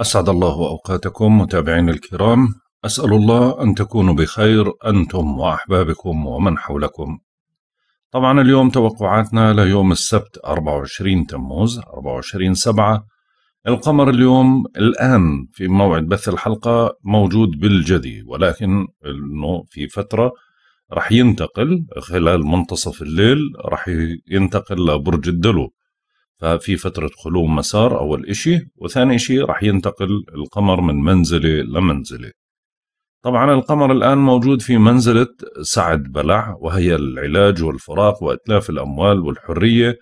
أسعد الله أوقاتكم متابعين الكرام أسأل الله أن تكونوا بخير أنتم وأحبابكم ومن حولكم طبعا اليوم توقعاتنا ليوم السبت 24 تموز 24 سبعة القمر اليوم الآن في موعد بث الحلقة موجود بالجدي ولكن أنه في فترة رح ينتقل خلال منتصف الليل رح ينتقل لبرج الدلو ففي فترة خلو مسار أول إشي وثاني إشي رح ينتقل القمر من منزلة لمنزلة طبعا القمر الآن موجود في منزلة سعد بلع وهي العلاج والفراق وإتلاف الأموال والحرية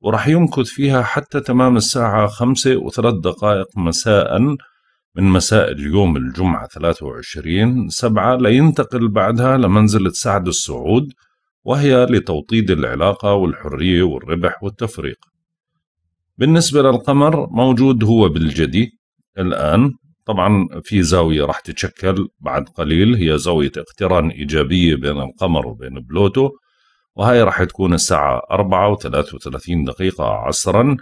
ورح يمكث فيها حتى تمام الساعة خمسة وثلاث دقائق مساء من مساء اليوم الجمعة 23 سبعة لينتقل بعدها لمنزلة سعد السعود وهي لتوطيد العلاقة والحرية والربح والتفريق بالنسبة للقمر موجود هو بالجدي الآن طبعا في زاوية راح تتشكل بعد قليل هي زاوية اقتران إيجابية بين القمر وبين بلوتو وهي راح تكون الساعة 34 دقيقة عصرا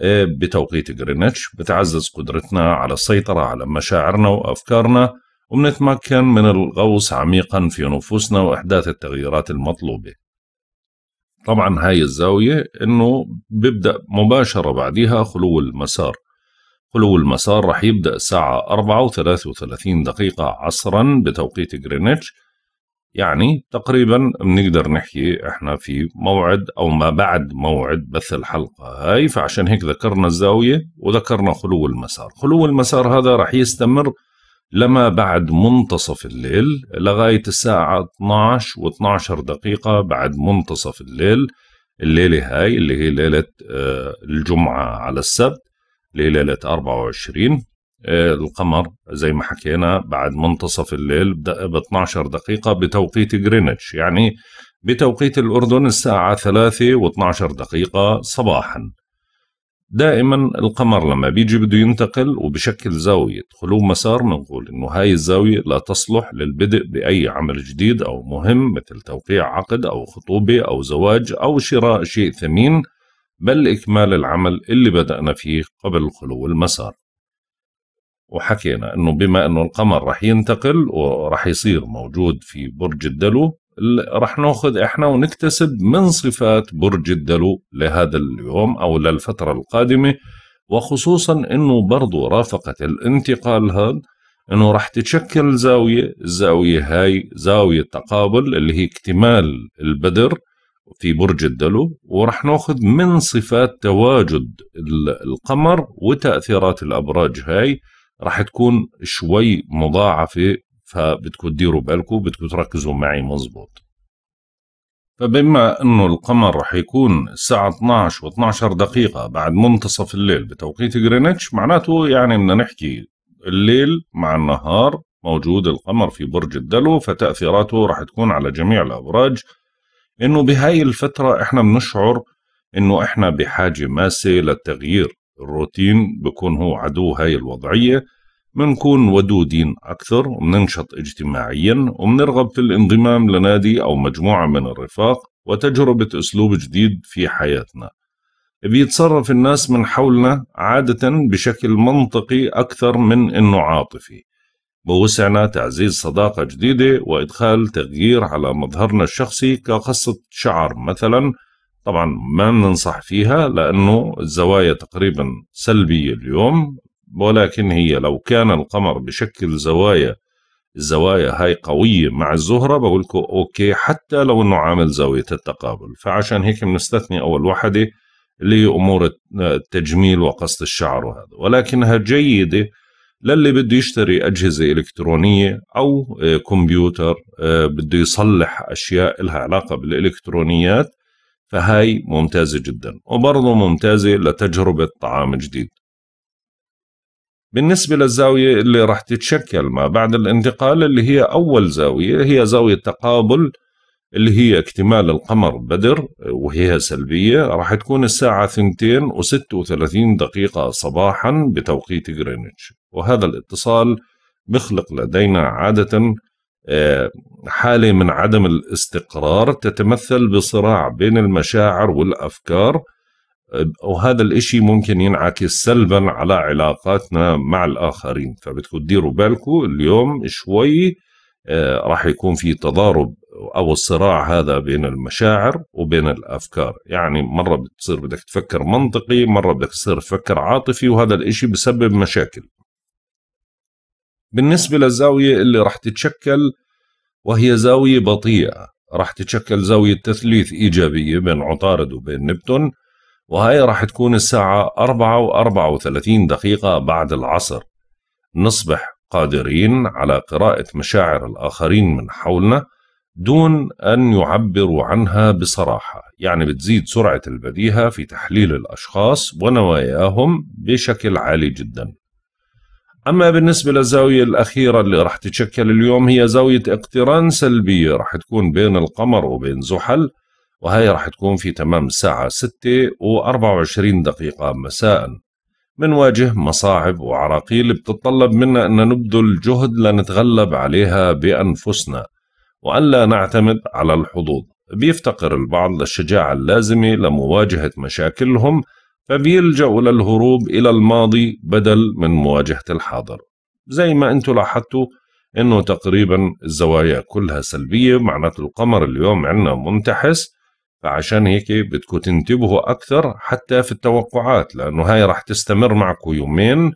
إيه، بتوقيت جرينتش بتعزز قدرتنا على السيطرة على مشاعرنا وأفكارنا وبنتمكن من الغوص عميقا في نفوسنا وإحداث التغييرات المطلوبة طبعا هاي الزاوية انه بيبدأ مباشرة بعديها خلو المسار خلو المسار رح يبدأ الساعة 4 و 33 دقيقة عصرا بتوقيت جرينتش يعني تقريبا بنقدر نحكي احنا في موعد او ما بعد موعد بث الحلقة هاي فعشان هيك ذكرنا الزاوية وذكرنا خلو المسار خلو المسار هذا رح يستمر لما بعد منتصف الليل لغاية الساعة 12 و12 دقيقة بعد منتصف الليل الليلة هاي اللي هي ليلة آه، الجمعة على السبت اللي هي ليلة 24 آه، القمر زي ما حكينا بعد منتصف الليل ب 12 دقيقة بتوقيت جرينتش يعني بتوقيت الأردن الساعة 3 و12 دقيقة صباحا دائما القمر لما بيجي بده ينتقل وبشكل زاوية خلو مسار بنقول انه هاي الزاوية لا تصلح للبدء بأي عمل جديد أو مهم مثل توقيع عقد أو خطوبة أو زواج أو شراء شيء ثمين بل إكمال العمل اللي بدأنا فيه قبل خلو المسار وحكينا انه بما انه القمر رح ينتقل ورح يصير موجود في برج الدلو راح ناخذ احنا ونكتسب من صفات برج الدلو لهذا اليوم او للفتره القادمه وخصوصا انه برضه رافقت الانتقال هذا انه راح تتشكل زاويه الزاويه هاي زاويه تقابل اللي هي اكتمال البدر في برج الدلو وراح ناخذ من صفات تواجد القمر وتاثيرات الابراج هاي راح تكون شوي مضاعفه فبدكم تديروا بالكم بدكم تركزوا معي مزبوط فبما انه القمر رح يكون الساعة 12 و 12 دقيقة بعد منتصف الليل بتوقيت جرينتش معناته يعني بدنا نحكي الليل مع النهار موجود القمر في برج الدلو فتأثيراته رح تكون على جميع الأبراج انه بهاي الفترة احنا بنشعر انه احنا بحاجة ماسة للتغيير الروتين بكون هو عدو هاي الوضعية بنكون ودودين أكثر وبننشط اجتماعيا وبنرغب في الانضمام لنادي أو مجموعة من الرفاق وتجربة أسلوب جديد في حياتنا بيتصرف الناس من حولنا عادة بشكل منطقي أكثر من أنه عاطفي بوسعنا تعزيز صداقة جديدة وإدخال تغيير على مظهرنا الشخصي كقصة شعر مثلا طبعا ما بننصح فيها لأنه الزوايا تقريبا سلبية اليوم ولكن هي لو كان القمر بشكل زوايا الزوايا هاي قوية مع الزهرة بقولكم أوكي حتى لو أنه عامل زاوية التقابل فعشان هيك بنستثني أول وحدة اللي هي أمور التجميل وقص الشعر وهذا ولكنها جيدة للي بده يشتري أجهزة إلكترونية أو آه، كمبيوتر آه، بده يصلح أشياء لها علاقة بالإلكترونيات فهاي ممتازة جدا وبرضه ممتازة لتجربة طعام جديد بالنسبة للزاوية اللي راح تتشكل ما بعد الانتقال اللي هي أول زاوية هي زاوية تقابل اللي هي اكتمال القمر بدر وهي سلبية راح تكون الساعة 2 و36 دقيقة صباحا بتوقيت غرينتش وهذا الاتصال بخلق لدينا عادة آه، حالة من عدم الاستقرار تتمثل بصراع بين المشاعر والأفكار وهذا الإشي ممكن ينعكس سلبا على علاقاتنا مع الآخرين فبدكم تديروا بالكم اليوم شوي آه، راح يكون في تضارب أو الصراع هذا بين المشاعر وبين الأفكار يعني مرة بتصير بدك تفكر منطقي مرة بدك تصير تفكر عاطفي وهذا الإشي بسبب مشاكل بالنسبة للزاوية اللي راح تتشكل وهي زاوية بطيئة راح تتشكل زاوية تثليث إيجابية بين عطارد وبين نبتون وهي راح تكون الساعة 4 و 34 دقيقة بعد العصر نصبح قادرين على قراءة مشاعر الآخرين من حولنا دون أن يعبروا عنها بصراحة يعني بتزيد سرعة البديهة في تحليل الأشخاص ونواياهم بشكل عالي جدا أما بالنسبة للزاوية الأخيرة اللي راح تتشكل اليوم هي زاوية اقتران سلبية راح تكون بين القمر وبين زحل وهي راح تكون في تمام الساعة 6 و24 دقيقة مساء منواجه مصاعب وعراقيل بتتطلب منا أن نبذل جهد لنتغلب عليها بأنفسنا وأن لا نعتمد على الحظوظ بيفتقر البعض للشجاعة اللازمة لمواجهة مشاكلهم فبيلجأوا للهروب إلى الماضي بدل من مواجهة الحاضر زي ما أنتوا لاحظتوا أنه تقريبا الزوايا كلها سلبية معناته القمر اليوم عندنا منتحس فعشان هيك بدكم تنتبهوا أكثر حتى في التوقعات لأنه هاي راح تستمر معكم يومين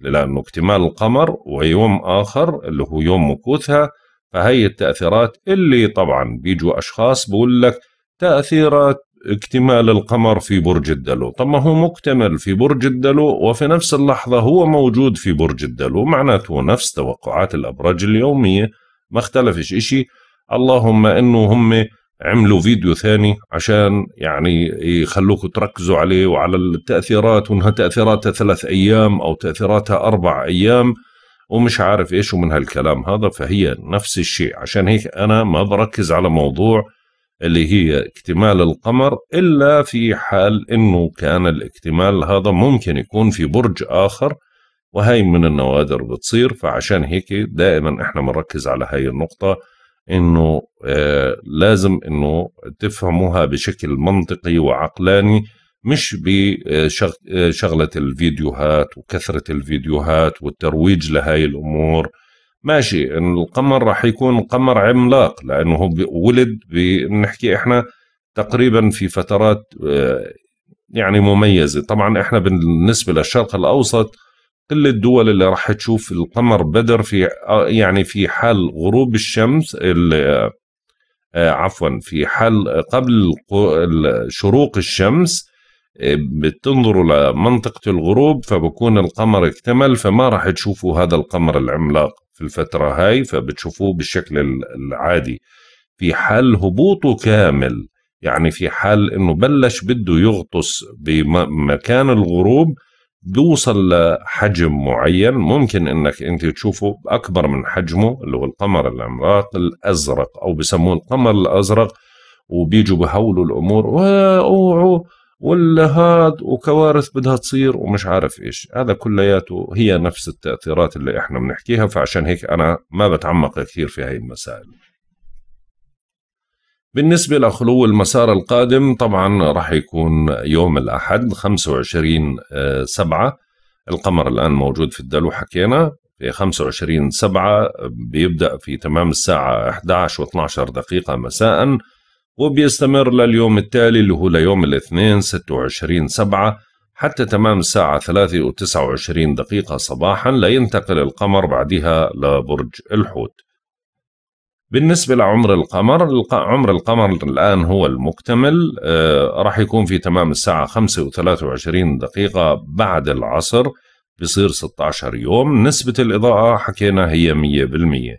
لأنه اكتمال القمر ويوم آخر اللي هو يوم مكوثها فهي التأثيرات اللي طبعا بيجوا أشخاص بقول لك تأثيرات اكتمال القمر في برج الدلو طب ما هو مكتمل في برج الدلو وفي نفس اللحظة هو موجود في برج الدلو معناته نفس توقعات الأبراج اليومية ما اختلفش إشي اللهم أنه هم عملوا فيديو ثاني عشان يعني يخلوكم تركزوا عليه وعلى التأثيرات وانها تأثيراتها ثلاث أيام أو تأثيراتها أربع أيام ومش عارف إيش ومن هالكلام هذا فهي نفس الشيء عشان هيك أنا ما بركز على موضوع اللي هي اكتمال القمر إلا في حال إنه كان الاكتمال هذا ممكن يكون في برج آخر وهي من النوادر بتصير فعشان هيك دائما إحنا بنركز على هاي النقطة انه آه، لازم انه تفهموها بشكل منطقي وعقلاني مش بشغلة الفيديوهات وكثرة الفيديوهات والترويج لهاي الأمور ماشي القمر راح يكون قمر عملاق لأنه ولد بنحكي إحنا تقريبا في فترات آه، يعني مميزة طبعا إحنا بالنسبة للشرق الأوسط كل الدول اللي راح تشوف القمر بدر في يعني في حال غروب الشمس آه، عفوا في حال قبل شروق الشمس آه، بتنظروا لمنطقة الغروب فبكون القمر اكتمل فما راح تشوفوا هذا القمر العملاق في الفترة هاي فبتشوفوه بالشكل العادي في حال هبوطه كامل يعني في حال انه بلش بده يغطس بمكان الغروب بيوصل لحجم معين ممكن انك انت تشوفه اكبر من حجمه اللي هو القمر العملاق الازرق او بسموه القمر الازرق وبيجوا بهولوا الامور واوعوا ولا وكوارث بدها تصير ومش عارف ايش هذا كلياته هي نفس التاثيرات اللي احنا بنحكيها فعشان هيك انا ما بتعمق كثير في هاي المسائل بالنسبة لخلو المسار القادم طبعا راح يكون يوم الأحد 25 آه، سبعة القمر الآن موجود في الدلو حكينا في 25 سبعة بيبدأ في تمام الساعة 11 و12 دقيقة مساء وبيستمر لليوم التالي اللي هو ليوم الاثنين 26 سبعة حتى تمام الساعة 3 و29 دقيقة صباحا لينتقل القمر بعدها لبرج الحوت بالنسبة لعمر القمر عمر القمر الآن هو المكتمل آه، راح يكون في تمام الساعة 25 دقيقة بعد العصر بصير 16 يوم نسبة الإضاءة حكينا هي 100%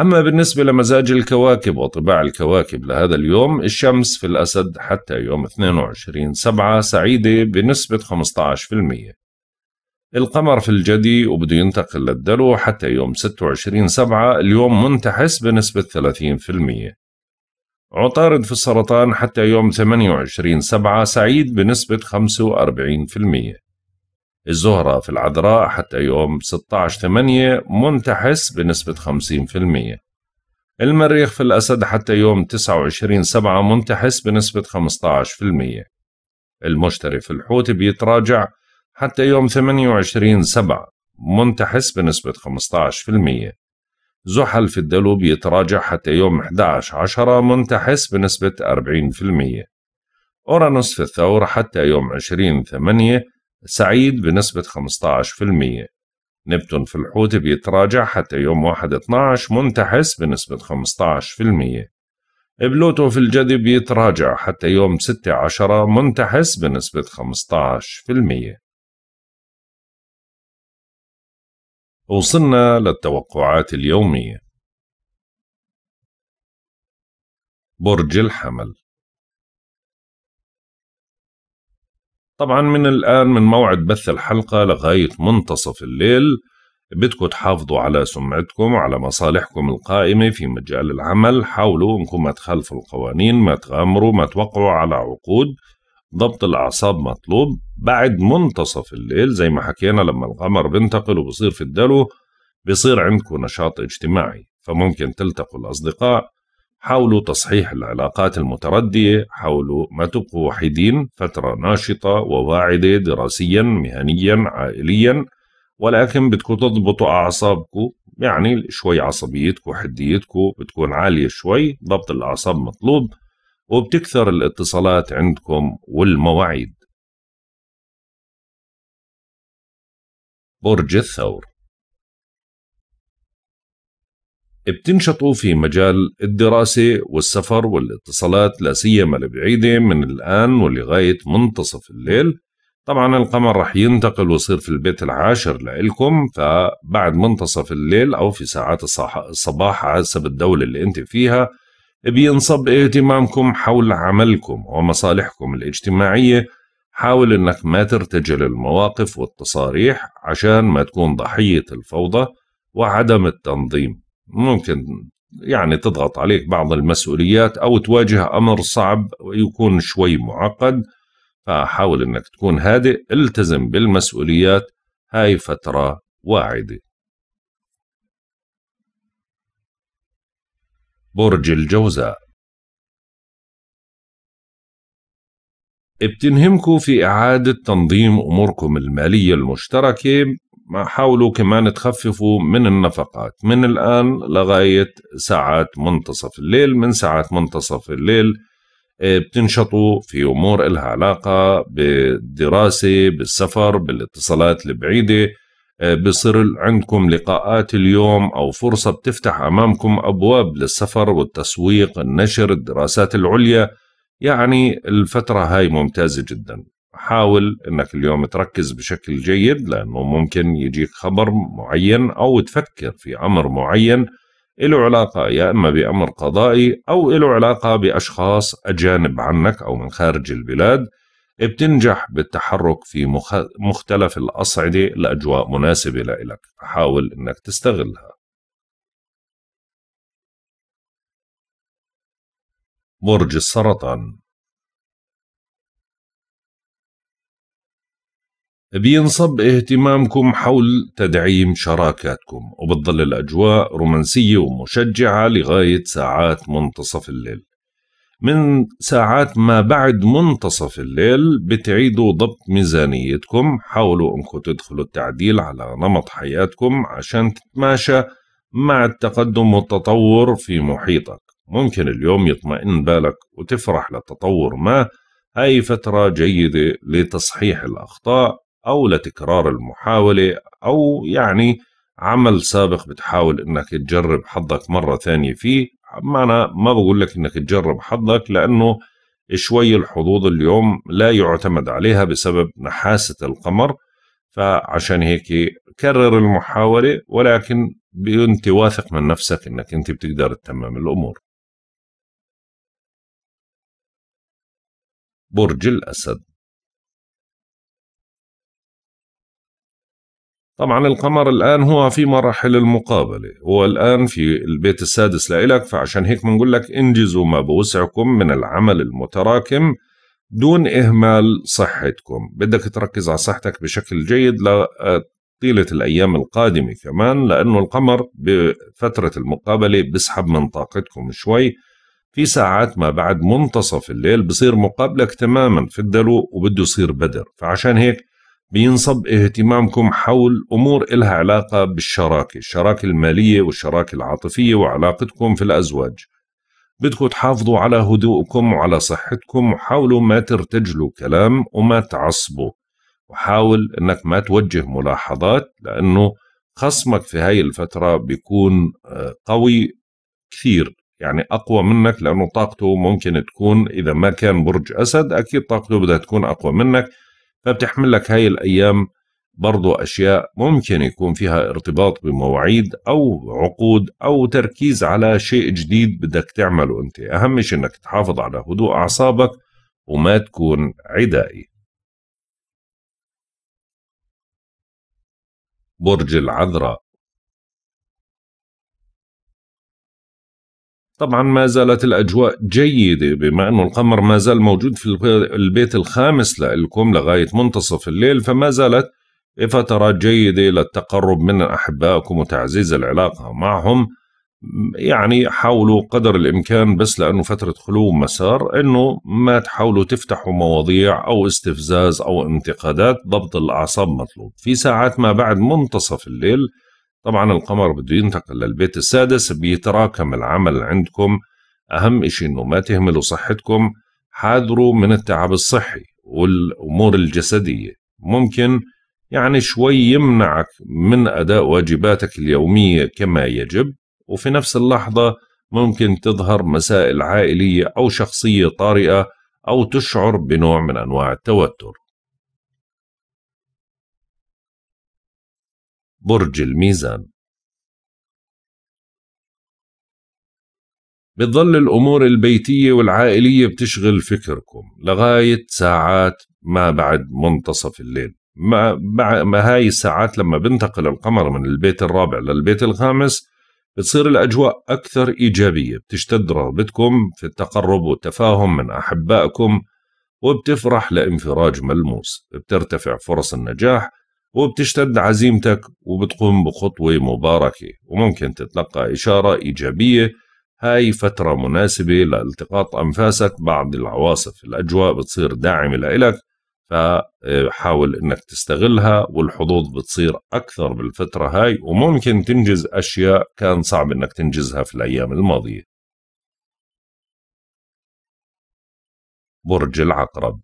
أما بالنسبة لمزاج الكواكب وطباع الكواكب لهذا اليوم الشمس في الأسد حتى يوم 22 سبعة سعيدة بنسبة 15% القمر في الجدي وبده ينتقل للدلو حتى يوم 26 سبعة اليوم منتحس بنسبة 30% عطارد في السرطان حتى يوم 28 سبعة سعيد بنسبة 45% الزهرة في العذراء حتى يوم 16 8 منتحس بنسبة 50% المريخ في الأسد حتى يوم 29 سبعة منتحس بنسبة 15% المشتري في الحوت بيتراجع حتى يوم 28 سبعة منتحس بنسبة 15% زحل في الدلو بيتراجع حتى يوم 11 عشرة منتحس بنسبة 40% أورانوس في الثور حتى يوم 20 ثمانية سعيد بنسبة 15% نبتون في الحوت بيتراجع حتى يوم 1 12 منتحس بنسبة 15% بلوتو في الجدي بيتراجع حتى يوم 6 عشرة منتحس بنسبة 15% وصلنا للتوقعات اليومية برج الحمل طبعا من الآن من موعد بث الحلقة لغاية منتصف الليل بدكم تحافظوا على سمعتكم وعلى مصالحكم القائمة في مجال العمل حاولوا انكم ما تخالفوا القوانين ما تغامروا ما توقعوا على عقود ضبط الأعصاب مطلوب بعد منتصف الليل زي ما حكينا لما القمر بينتقل وبصير في الدلو بصير عندكم نشاط اجتماعي فممكن تلتقوا الأصدقاء حاولوا تصحيح العلاقات المتردية حاولوا ما تبقوا وحيدين فترة ناشطة وواعدة دراسيا مهنيا عائليا ولكن بدكم تضبطوا أعصابكم يعني شوي عصبيتكم حديتكم بتكون عالية شوي ضبط الأعصاب مطلوب وبتكثر الاتصالات عندكم والمواعيد برج الثور بتنشطوا في مجال الدراسة والسفر والاتصالات لا سيما البعيدة من الآن ولغاية منتصف الليل طبعا القمر رح ينتقل ويصير في البيت العاشر لإلكم فبعد منتصف الليل أو في ساعات الصباح حسب الدولة اللي أنت فيها بينصب اهتمامكم حول عملكم ومصالحكم الاجتماعية حاول انك ما ترتجل المواقف والتصاريح عشان ما تكون ضحية الفوضى وعدم التنظيم ممكن يعني تضغط عليك بعض المسؤوليات أو تواجه أمر صعب ويكون شوي معقد فحاول أنك تكون هادئ التزم بالمسؤوليات هاي فترة واعدة برج الجوزاء بتنهمكم في إعادة تنظيم أموركم المالية المشتركة حاولوا كمان تخففوا من النفقات من الآن لغاية ساعات منتصف الليل من ساعات منتصف الليل آه، بتنشطوا في أمور إلها علاقة بالدراسة بالسفر بالاتصالات البعيدة آه، بصير عندكم لقاءات اليوم أو فرصة بتفتح أمامكم أبواب للسفر والتسويق النشر الدراسات العليا يعني الفترة هاي ممتازة جدا حاول أنك اليوم تركز بشكل جيد لأنه ممكن يجيك خبر معين أو تفكر في أمر معين له علاقة يا إما بأمر قضائي أو له علاقة بأشخاص أجانب عنك أو من خارج البلاد بتنجح بالتحرك في مخ... مختلف الأصعدة لأجواء مناسبة لإلك فحاول إنك تستغلها برج السرطان بينصب اهتمامكم حول تدعيم شراكاتكم وبتظل الأجواء رومانسية ومشجعة لغاية ساعات منتصف الليل من ساعات ما بعد منتصف الليل بتعيدوا ضبط ميزانيتكم حاولوا انكم تدخلوا التعديل على نمط حياتكم عشان تتماشى مع التقدم والتطور في محيطك ممكن اليوم يطمئن بالك وتفرح لتطور ما هاي فترة جيدة لتصحيح الأخطاء أو لتكرار المحاولة أو يعني عمل سابق بتحاول إنك تجرب حظك مرة ثانية فيه ما أنا ما بقول لك إنك تجرب حظك لأنه شوي الحظوظ اليوم لا يعتمد عليها بسبب نحاسة القمر فعشان هيك كرر المحاولة ولكن أنت واثق من نفسك إنك أنت بتقدر تتمم الأمور برج الأسد طبعا القمر الآن هو في مراحل المقابلة هو الآن في البيت السادس لإلك فعشان هيك بنقول لك انجزوا ما بوسعكم من العمل المتراكم دون إهمال صحتكم بدك تركز على صحتك بشكل جيد طيلة الأيام القادمة كمان لأنه القمر بفترة المقابلة بسحب من طاقتكم شوي في ساعات ما بعد منتصف الليل بصير مقابلك تماما في الدلو وبده يصير بدر فعشان هيك بينصب اهتمامكم حول أمور إلها علاقة بالشراكة الشراكة المالية والشراكة العاطفية وعلاقتكم في الأزواج بدكم تحافظوا على هدوءكم وعلى صحتكم وحاولوا ما ترتجلوا كلام وما تعصبوا وحاول انك ما توجه ملاحظات لانه خصمك في هاي الفترة بيكون آه، قوي كثير يعني أقوى منك لأنه طاقته ممكن تكون إذا ما كان برج أسد أكيد طاقته بدها تكون أقوى منك فبتحمل لك هاي الأيام برضو أشياء ممكن يكون فيها ارتباط بمواعيد أو عقود أو تركيز على شيء جديد بدك تعمله أنت أهم شيء أنك تحافظ على هدوء أعصابك وما تكون عدائي برج العذراء طبعا ما زالت الأجواء جيدة بما أنه القمر ما زال موجود في البيت الخامس لكم لغاية منتصف الليل فما زالت فترات جيدة للتقرب من أحبائكم وتعزيز العلاقة معهم يعني حاولوا قدر الإمكان بس لأنه فترة خلو مسار أنه ما تحاولوا تفتحوا مواضيع أو استفزاز أو انتقادات ضبط الأعصاب مطلوب في ساعات ما بعد منتصف الليل طبعا القمر بده ينتقل للبيت السادس بيتراكم العمل عندكم أهم إشي إنه ما تهملوا صحتكم حاذروا من التعب الصحي والأمور الجسدية ممكن يعني شوي يمنعك من أداء واجباتك اليومية كما يجب وفي نفس اللحظة ممكن تظهر مسائل عائلية أو شخصية طارئة أو تشعر بنوع من أنواع التوتر برج الميزان بتظل الأمور البيتية والعائلية بتشغل فكركم لغاية ساعات ما بعد منتصف الليل ما, ما هاي الساعات لما بنتقل القمر من البيت الرابع للبيت الخامس بتصير الأجواء أكثر إيجابية بتشتد رغبتكم في التقرب والتفاهم من أحبائكم وبتفرح لانفراج ملموس بترتفع فرص النجاح وبتشتد عزيمتك وبتقوم بخطوة مباركة وممكن تتلقى إشارة إيجابية هاي فترة مناسبة لالتقاط أنفاسك بعد العواصف الأجواء بتصير داعمة لإلك فحاول انك تستغلها والحظوظ بتصير اكثر بالفتره هاي وممكن تنجز اشياء كان صعب انك تنجزها في الايام الماضيه برج العقرب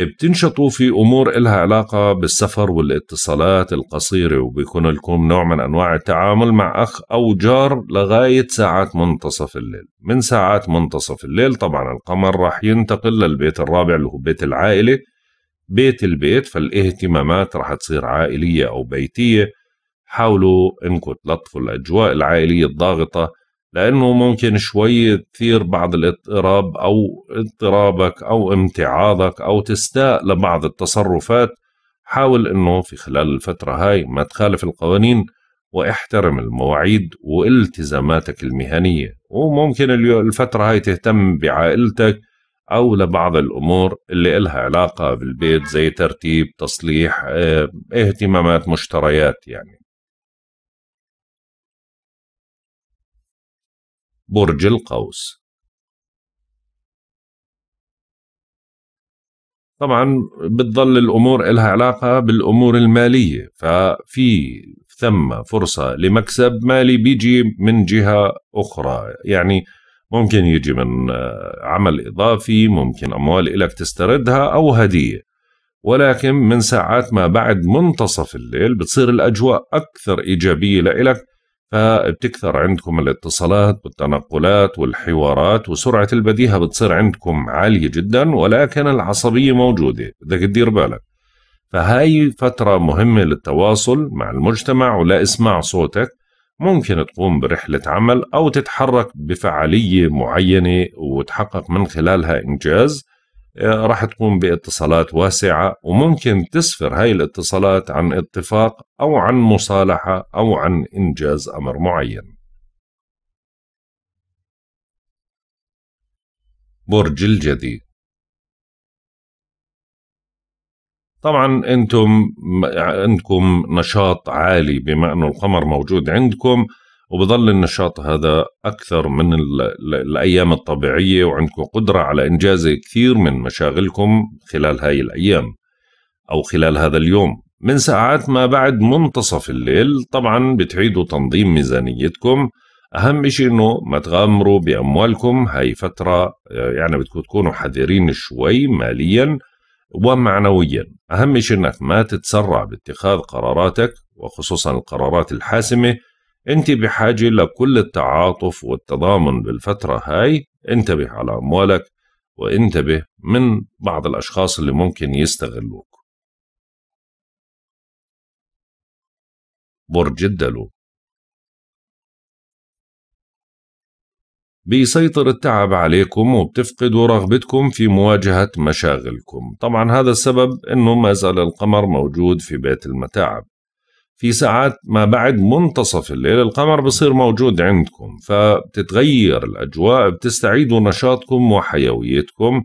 بتنشطوا في امور إلها علاقه بالسفر والاتصالات القصيره وبيكون لكم نوع من انواع التعامل مع اخ او جار لغايه ساعات منتصف الليل، من ساعات منتصف الليل طبعا القمر راح ينتقل للبيت الرابع اللي هو بيت العائله بيت البيت فالاهتمامات راح تصير عائليه او بيتيه، حاولوا انكم تلطفوا الاجواء العائليه الضاغطه لأنه ممكن شوي تثير بعض الاضطراب أو اضطرابك أو امتعاضك أو تستاء لبعض التصرفات حاول أنه في خلال الفترة هاي ما تخالف القوانين واحترم المواعيد والتزاماتك المهنية وممكن الفترة هاي تهتم بعائلتك أو لبعض الأمور اللي إلها علاقة بالبيت زي ترتيب تصليح اه اهتمامات مشتريات يعني برج القوس طبعا بتظل الامور لها علاقه بالامور الماليه ففي ثم فرصه لمكسب مالي بيجي من جهه اخرى يعني ممكن يجي من آه، عمل اضافي ممكن اموال الك تستردها او هديه ولكن من ساعات ما بعد منتصف الليل بتصير الاجواء اكثر ايجابيه لإلك فبتكثر عندكم الاتصالات والتنقلات والحوارات وسرعة البديهة بتصير عندكم عالية جدا ولكن العصبية موجودة بدك تدير بالك فهاي فترة مهمة للتواصل مع المجتمع ولإسماع صوتك ممكن تقوم برحلة عمل أو تتحرك بفعالية معينة وتحقق من خلالها إنجاز آه، راح تقوم باتصالات واسعة وممكن تسفر هاي الاتصالات عن اتفاق أو عن مصالحة أو عن إنجاز أمر معين برج الجدي طبعا انتم عندكم نشاط عالي بما انه القمر موجود عندكم وبظل النشاط هذا أكثر من الأيام الطبيعية وعندكم قدرة على إنجاز كثير من مشاغلكم خلال هاي الأيام أو خلال هذا اليوم من ساعات ما بعد منتصف الليل طبعا بتعيدوا تنظيم ميزانيتكم أهم شيء إنه ما تغامروا بأموالكم هاي فترة يعني بدكم تكونوا حذرين شوي ماليا ومعنويا أهم شيء إنك ما تتسرع باتخاذ قراراتك وخصوصا القرارات الحاسمة انت بحاجة لكل التعاطف والتضامن بالفترة هاي انتبه على أموالك وانتبه من بعض الأشخاص اللي ممكن يستغلوك برج الدلو بيسيطر التعب عليكم وبتفقدوا رغبتكم في مواجهة مشاغلكم طبعا هذا السبب انه ما زال القمر موجود في بيت المتاعب في ساعات ما بعد منتصف الليل القمر بصير موجود عندكم فبتتغير الأجواء بتستعيدوا نشاطكم وحيويتكم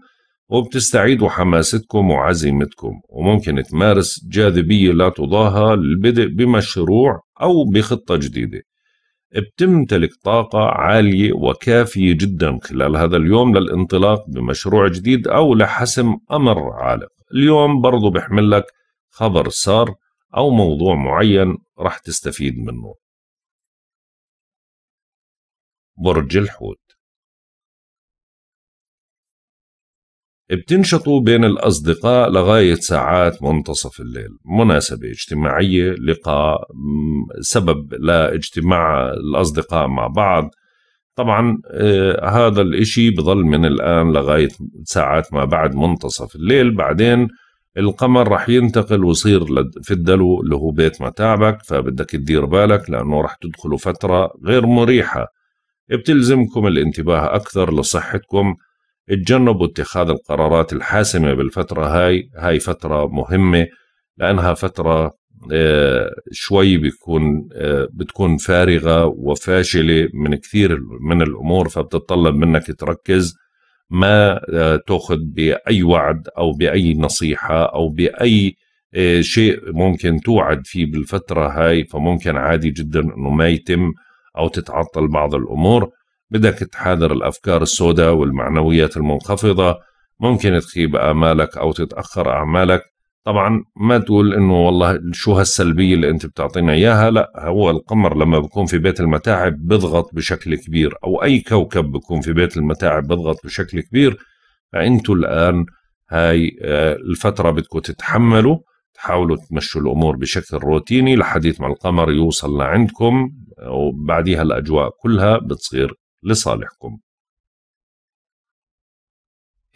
وبتستعيدوا حماستكم وعزيمتكم وممكن تمارس جاذبية لا تضاهى للبدء بمشروع أو بخطة جديدة بتمتلك طاقة عالية وكافية جدا خلال هذا اليوم للانطلاق بمشروع جديد أو لحسم أمر عالق اليوم برضو بحملك خبر سار أو موضوع معين رح تستفيد منه برج الحوت بتنشطوا بين الأصدقاء لغاية ساعات منتصف الليل مناسبة اجتماعية لقاء سبب لاجتماع الأصدقاء مع بعض طبعا آه، هذا الإشي بظل من الآن لغاية ساعات ما بعد منتصف الليل بعدين القمر رح ينتقل ويصير في الدلو اللي هو بيت متاعبك فبدك تدير بالك لأنه رح تدخلوا فترة غير مريحة بتلزمكم الانتباه أكثر لصحتكم اتجنبوا اتخاذ القرارات الحاسمة بالفترة هاي هاي فترة مهمة لأنها فترة آه، شوي بيكون آه، بتكون فارغة وفاشلة من كثير من الأمور فبتطلب منك تركز ما آه، تاخذ باي وعد او باي نصيحه او باي آه، شيء ممكن توعد فيه بالفتره هاي فممكن عادي جدا انه ما يتم او تتعطل بعض الامور بدك تحاذر الافكار السوداء والمعنويات المنخفضه ممكن تخيب امالك او تتاخر اعمالك طبعا ما تقول انه والله شو هالسلبيه اللي انت بتعطينا اياها لا هو القمر لما بكون في بيت المتاعب بيضغط بشكل كبير او اي كوكب بكون في بيت المتاعب بيضغط بشكل كبير فانتوا الان هاي آه، الفتره بدكم تتحملوا تحاولوا تمشوا الامور بشكل روتيني لحديث ما القمر يوصل لعندكم وبعديها الاجواء كلها بتصير لصالحكم